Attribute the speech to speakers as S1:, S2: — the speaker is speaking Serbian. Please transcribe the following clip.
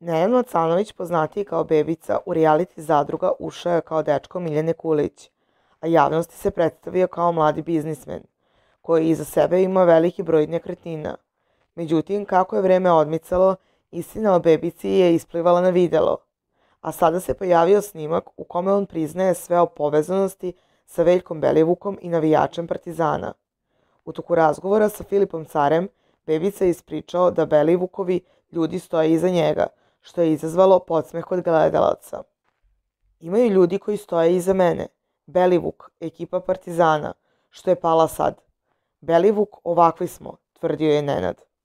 S1: Nenad Macanović, poznatiji kao bebica, u reality zadruga ušao je kao dečko Miljane Kulić, a javnosti se predstavio kao mladi biznismen, koji iza sebe ima veliki broj nekretnina. Međutim, kako je vreme odmicalo, istina o bebici je isplivala na videlo, a sada se pojavio snimak u kome on priznaje sve o povezanosti sa Veljkom Belivukom i navijačem Partizana. U toku razgovora sa Filipom Carem, Bebica je ispričao da Belivukovi ljudi stoje iza njega – što je izazvalo podsmeh kod gledalaca. Imaju ljudi koji stoje iza mene. Belivuk, ekipa Partizana, što je pala sad. Belivuk, ovakvi smo, tvrdio je Nenad.